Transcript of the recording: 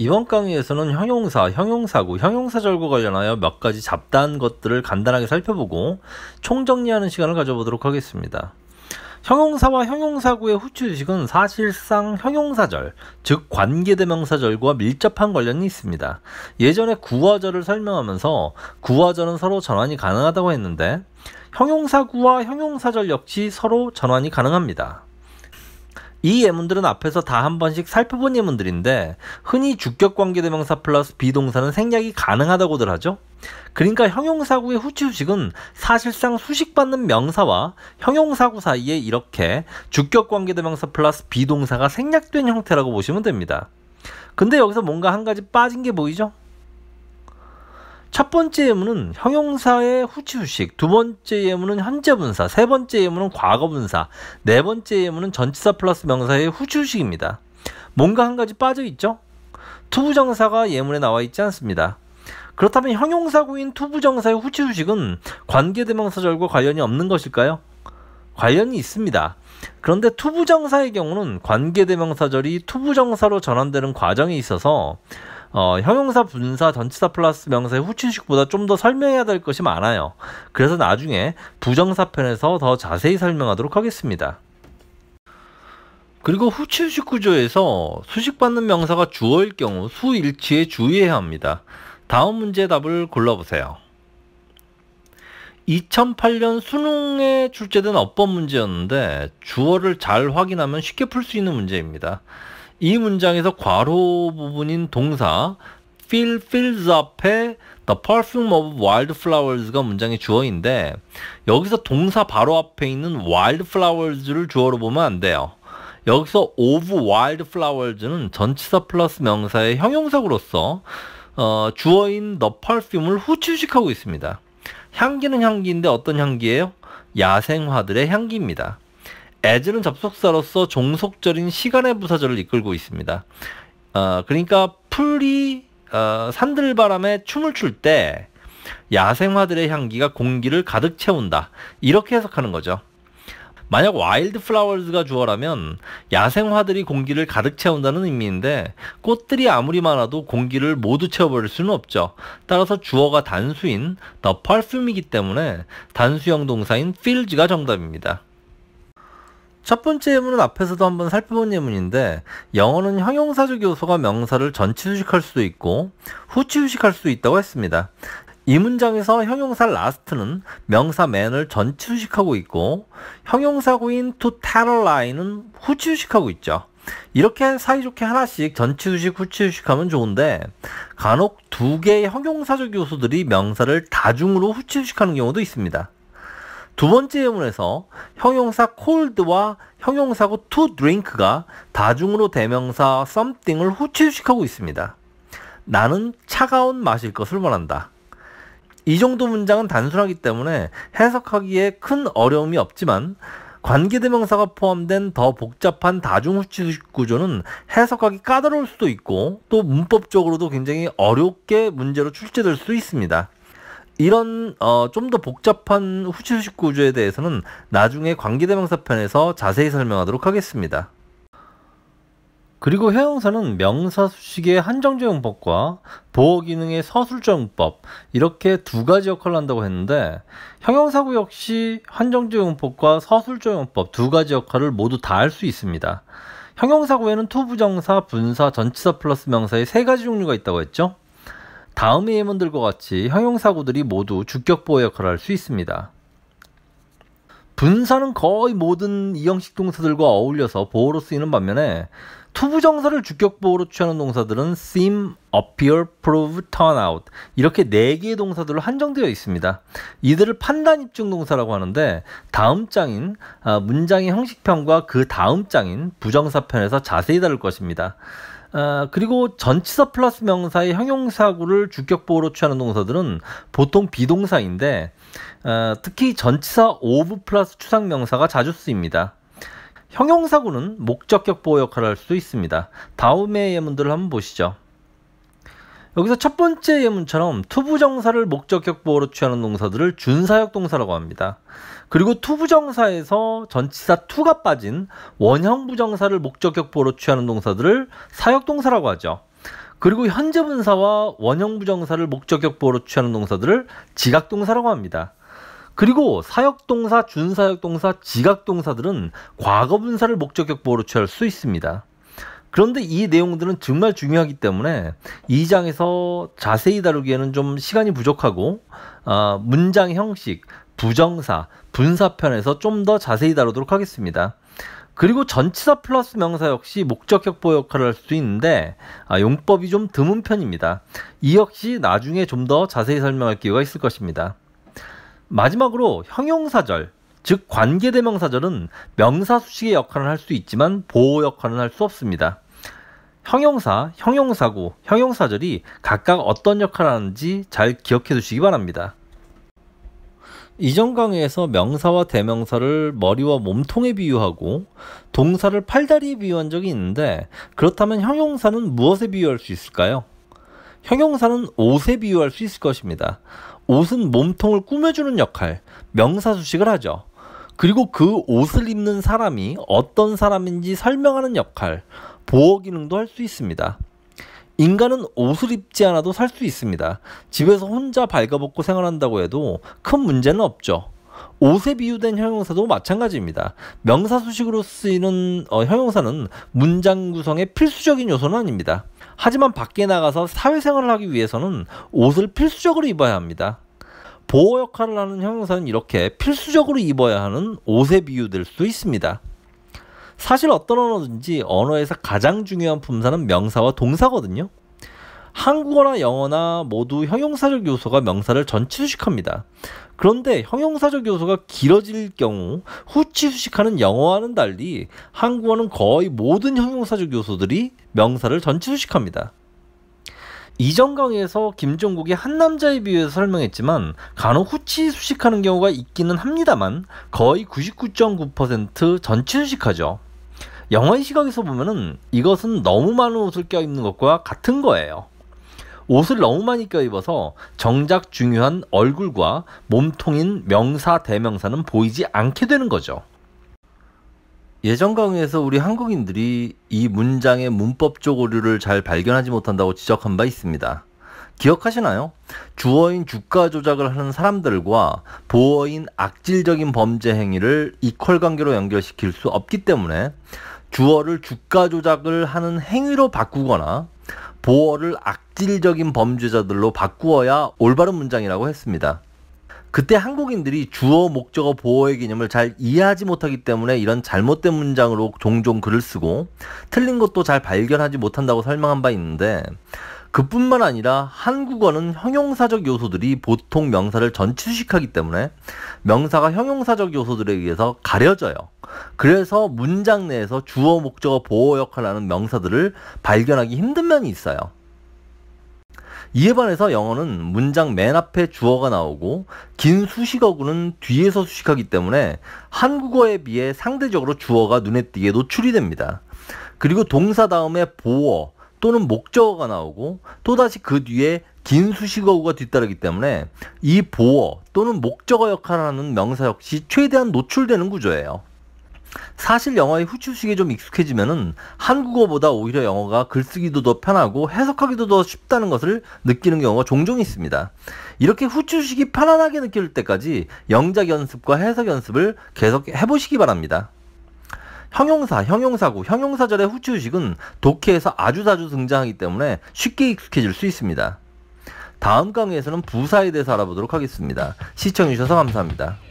이번 강의에서는 형용사, 형용사구, 형용사 절구 관련하여 몇 가지 잡다한 것들을 간단하게 살펴보고 총정리하는 시간을 가져보도록 하겠습니다. 형용사와 형용사구의 후추식은 지 사실상 형용사절, 즉 관계대명사절과 밀접한 관련이 있습니다. 예전에 구화절을 설명하면서 구화절은 서로 전환이 가능하다고 했는데 형용사구와 형용사절 역시 서로 전환이 가능합니다. 이 예문들은 앞에서 다 한 번씩 살펴본 예문들인데 흔히 주격 관계대명사 플러스 비동사는 생략이 가능하다고들 하죠. 그러니까 형용사구의 후치후식은 사실상 수식받는 명사와 형용사구 사이에 이렇게 주격 관계대명사 플러스 비동사가 생략된 형태라고 보시면 됩니다. 근데 여기서 뭔가 한 가지 빠진 게 보이죠? 첫 번째 예문은 형용사의 후치수식, 두 번째 예문은 현재분사, 세 번째 예문은 과거분사, 네 번째 예문은 전치사 플러스 명사의 후치수식입니다. 뭔가 한 가지 빠져있죠? 투부정사가 예문에 나와 있지 않습니다. 그렇다면 형용사구인 투부정사의 후치수식은 관계대명사절과 관련이 없는 것일까요? 관련이 있습니다. 그런데 투부정사의 경우는 관계대명사절이 투부정사로 전환되는 과정에 있어서 어, 형용사, 분사, 전치사 플러스 명사의 후치식보다 좀 더 설명해야 될 것이 많아요. 그래서 나중에 부정사 편에서 더 자세히 설명하도록 하겠습니다. 그리고 후치식 구조에서 수식받는 명사가 주어일 경우 수일치에 주의해야 합니다. 다음 문제 답을 골라보세요. 2008년 수능에 출제된 어법 문제였는데 주어를 잘 확인하면 쉽게 풀 수 있는 문제입니다. 이 문장에서 괄호 부분인 동사 fill fills 앞에 the perfume of wildflowers가 문장의 주어인데 여기서 동사 바로 앞에 있는 wildflowers를 주어로 보면 안 돼요. 여기서 of wildflowers는 전치사 플러스 명사의 형용사로서 어, 주어인 the perfume을 후추식하고 있습니다. 향기는 향기인데 어떤 향기예요? 야생화들의 향기입니다. as는 접속사로서 종속절인 시간의 부사절을 이끌고 있습니다. 어, 그러니까 풀이 어, 산들바람에 춤을 출 때 야생화들의 향기가 공기를 가득 채운다. 이렇게 해석하는 거죠. 만약 와일드 플라워즈가 주어라면 야생화들이 공기를 가득 채운다는 의미인데 꽃들이 아무리 많아도 공기를 모두 채워버릴 수는 없죠. 따라서 주어가 단수인 더 h e 이기 때문에 단수형 동사인 필즈가 정답입니다. 첫 번째 예문은 앞에서도 한번 살펴본 예문인데 영어는 형용사적 요소가 명사를 전치수식할 수도 있고 후치수식할 수도 있다고 했습니다. 이 문장에서 형용사 last는 명사 man을 전치수식하고 있고 형용사구인 to tell lie는 후치수식하고 있죠. 이렇게 사이좋게 하나씩 전치수식, 후치수식하면 좋은데 간혹 두 개의 형용사적 요소들이 명사를 다중으로 후치수식하는 경우도 있습니다. 두 번째 예문에서 형용사 cold와 형용사고 to drink가 다중으로 대명사 something을 후추식하고 있습니다. 나는 차가운 맛일 것을 원한다. 이 정도 문장은 단순하기 때문에 해석하기에 큰 어려움이 없지만 관계대명사가 포함된 더 복잡한 다중후치식 구조는 해석하기 까다로울 수도 있고 또 문법적으로도 굉장히 어렵게 문제로 출제될 수 있습니다. 이런 어, 좀 더 복잡한 후치수식 구조에 대해서는 나중에 관계대명사 편에서 자세히 설명하도록 하겠습니다. 그리고 회용사는 명사수식의 한정적용법과 보호기능의 서술적용법 이렇게 두 가지 역할을 한다고 했는데 형용사구 역시 한정적용법과서술적용법두 가지 역할을 모두 다 할 수 있습니다. 형용사구에는 투부정사, 분사, 전치사 플러스 명사의 세 가지 종류가 있다고 했죠. 다음 예문들과 같이 형용사구들이 모두 주격보호 역할을 할 수 있습니다. 분사는 거의 모든 이형식 동사들과 어울려서 보호로 쓰이는 반면에 투부정사를 주격보호로 취하는 동사들은 seem, appear, prove, turn out 이렇게 네개의 동사들로 한정되어 있습니다. 이들을 판단입증 동사라고 하는데 다음 장인 아, 문장의 형식편과 그 다음 장인 부정사편에서 자세히 다룰 것입니다. 어, 그리고 전치사 플러스 명사의 형용사구를 주격보호로 취하는 동사들은 보통 비동사인데 아, 특히 전치사 오브 플러스 추상명사가 자주 쓰입니다. 형용사구는 목적격 보호 역할을 할 수도 있습니다. 다음의 예문들을 한번 보시죠. 여기서 첫 번째 예문처럼 투부정사를 목적격 보어로 취하는 동사들을 준사역 동사라고 합니다. 그리고 투부정사에서 전치사 투가 빠진 원형 부정사를 목적격 보어로 취하는 동사들을 사역 동사라고 하죠. 그리고 현재 분사와 원형 부정사를 목적격 보어로 취하는 동사들을 지각 동사라고 합니다. 그리고 사역동사, 준사역동사, 지각동사들은 과거분사를 목적격 보어로 취할 수 있습니다. 그런데 이 내용들은 정말 중요하기 때문에 이 장에서 자세히 다루기에는 좀 시간이 부족하고 어, 문장 형식, 부정사, 분사편에서 좀 더 자세히 다루도록 하겠습니다. 그리고 전치사 플러스 명사 역시 목적격보 역할을 할 수도 있는데 아, 용법이 좀 드문 편입니다. 이 역시 나중에 좀 더 자세히 설명할 기회가 있을 것입니다. 마지막으로 형용사절 즉 관계대명사절은 명사수식의 역할을 할 수 있지만 보호 역할은 할 수 없습니다. 형용사, 형용사고, 형용사절이 각각 어떤 역할을 하는지 잘 기억해 두시기 바랍니다. 이전 강의에서 명사와 대명사를 머리와 몸통에 비유하고 동사를 팔다리에 비유한 적이 있는데 그렇다면 형용사는 무엇에 비유할 수 있을까요? 형용사는 옷에 비유할 수 있을 것입니다. 옷은 몸통을 꾸며주는 역할, 명사수식을 하죠. 그리고 그 옷을 입는 사람이 어떤 사람인지 설명하는 역할, 보호 기능도 할 수 있습니다. 인간은 옷을 입지 않아도 살 수 있습니다. 집에서 혼자 발가벗고 생활한다고 해도 큰 문제는 없죠. 옷에 비유된 형용사도 마찬가지입니다. 명사수식으로 쓰이는 어, 형용사는 문장 구성의 필수적인 요소는 아닙니다. 하지만 밖에 나가서 사회생활을 하기 위해서는 옷을 필수적으로 입어야 합니다. 보호 역할을 하는 형용사는 이렇게 필수적으로 입어야 하는 옷에 비유될 수도 있습니다. 사실 어떤 언어든지 언어에서 가장 중요한 품사는 명사와 동사거든요. 한국어나 영어나 모두 형용사적 요소가 명사를 전치수식합니다. 그런데 형용사적 요소가 길어질 경우 후치수식하는 영어와는 달리 한국어는 거의 모든 형용사적 요소들이 명사를 전치수식합니다. 이정 강에서 김종국이 한 남자에 비해서 설명했지만 간혹 후치 수식하는 경우가 있기는 합니다만 거의 99.9%전체 수식하죠. 영어의 시각에서 보면은 이것은 너무 많은 옷을 껴입는 것과 같은 거예요. 옷을 너무 많이 껴입어서 정작 중요한 얼굴과 몸통인 명사, 대명사는 보이지 않게 되는 거죠. 예전 강의에서 우리 한국인들이 이 문장의 문법적 오류를 잘 발견하지 못한다고 지적한 바 있습니다. 기억하시나요? 주어인 주가 조작을 하는 사람들과 보어인 악질적인 범죄 행위를 이퀄 관계로 연결시킬 수 없기 때문에 주어를 주가 조작을 하는 행위로 바꾸거나 보어를 악질적인 범죄자들로 바꾸어야 올바른 문장이라고 했습니다. 그때 한국인들이 주어 목적어 보호의 개념을 잘 이해하지 못하기 때문에 이런 잘못된 문장으로 종종 글을 쓰고 틀린 것도 잘 발견하지 못한다고 설명한 바 있는데 그뿐만 아니라 한국어는 형용사적 요소들이 보통 명사를 전치수식하기 때문에 명사가 형용사적 요소들에 의해서 가려져요. 그래서 문장 내에서 주어 목적어 보호 역할을 하는 명사들을 발견하기 힘든 면이 있어요. 이에 반해서 영어는 문장 맨 앞에 주어가 나오고 긴 수식어구는 뒤에서 수식하기 때문에 한국어에 비해 상대적으로 주어가 눈에 띄게 노출이 됩니다. 그리고 동사 다음에 보어 또는 목적어가 나오고 또다시 그 뒤에 긴 수식어구가 뒤따르기 때문에 이 보어 또는 목적어 역할을 하는 명사 역시 최대한 노출되는 구조예요. 사실 영어의 후추식에 좀 익숙해지면은 한국어보다 오히려 영어가 글쓰기도 더 편하고 해석하기도 더 쉽다는 것을 느끼는 경우가 종종 있습니다. 이렇게 후추식이 편안하게 느낄 때까지 영작 연습과 해석 연습을 계속 해보시기 바랍니다. 형용사, 형용사구, 형용사절의 후추식은 독해에서 아주 자주 등장하기 때문에 쉽게 익숙해질 수 있습니다. 다음 강의에서는 부사에 대해서 알아보도록 하겠습니다. 시청해주셔서 감사합니다.